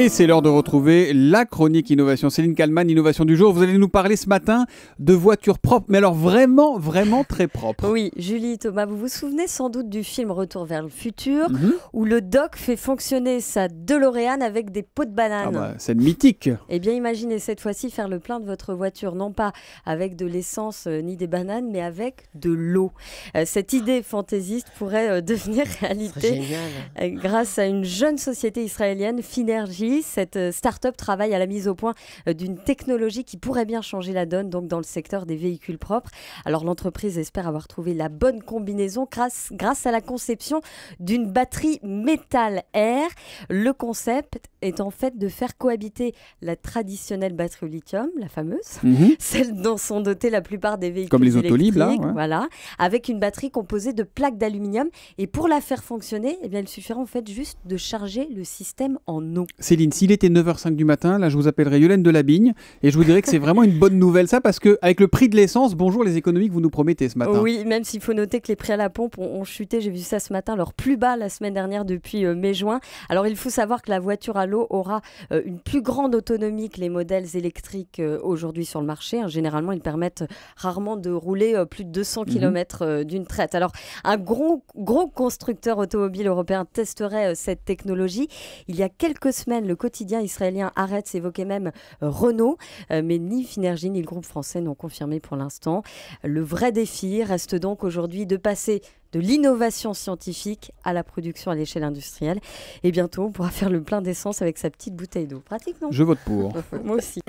Et c'est l'heure de retrouver la chronique innovation. Céline Kalman, innovation du jour. Vous allez nous parler ce matin de voitures propres, mais alors vraiment, vraiment très propres. Oui, Julie Thomas, vous vous souvenez sans doute du film Retour vers le futur, mhm. où le doc fait fonctionner sa DeLorean avec des pots de banane. C'est ah bah, mythique. Eh bien, imaginez cette fois-ci faire le plein de votre voiture, non pas avec de l'essence euh, ni des bananes, mais avec de l'eau. Euh, cette idée fantaisiste pourrait euh, devenir réalité grâce à une jeune société israélienne, Finergy cette euh, start-up travaille à la mise au point euh, d'une technologie qui pourrait bien changer la donne donc dans le secteur des véhicules propres. Alors l'entreprise espère avoir trouvé la bonne combinaison grâce, grâce à la conception d'une batterie métal-air. Le concept est en fait de faire cohabiter la traditionnelle batterie au lithium, la fameuse, mhm. celle dont sont dotées la plupart des véhicules Comme les autolibes, voilà, avec une batterie composée de plaques d'aluminium. Et pour la faire fonctionner, eh bien, il suffira en fait juste de charger le système en eau. C'est s'il était 9h05 du matin, là, je vous appellerai Yolène de Bigne et je vous dirais que c'est vraiment une bonne nouvelle, ça, parce que avec le prix de l'essence, bonjour les économies que vous nous promettez ce matin. Oui, même s'il faut noter que les prix à la pompe ont, chuté, j'ai vu ça ce matin, leur plus bas la semaine dernière depuis euh, mai-juin. Alors, il faut savoir que la voiture à l'eau aura euh, une plus grande autonomie que les modèles électriques euh, aujourd'hui sur le marché. Hein. généralement, ils permettent rarement de rouler plus de 200 mhm. km d'une traite. Alors, un gros, gros constructeur automobile européen testerait cette technologie il y a quelques semaines le quotidien israélien Arrête s'évoquait même euh, Renault, euh, mais ni Finergie ni le groupe français n'ont confirmé pour l'instant. Le vrai défi reste donc aujourd'hui de passer de l'innovation scientifique à la production à l'échelle industrielle. Et bientôt, on pourra faire le plein d'essence avec sa petite bouteille d'eau. Pratique, non Je vote pour. Moi aussi.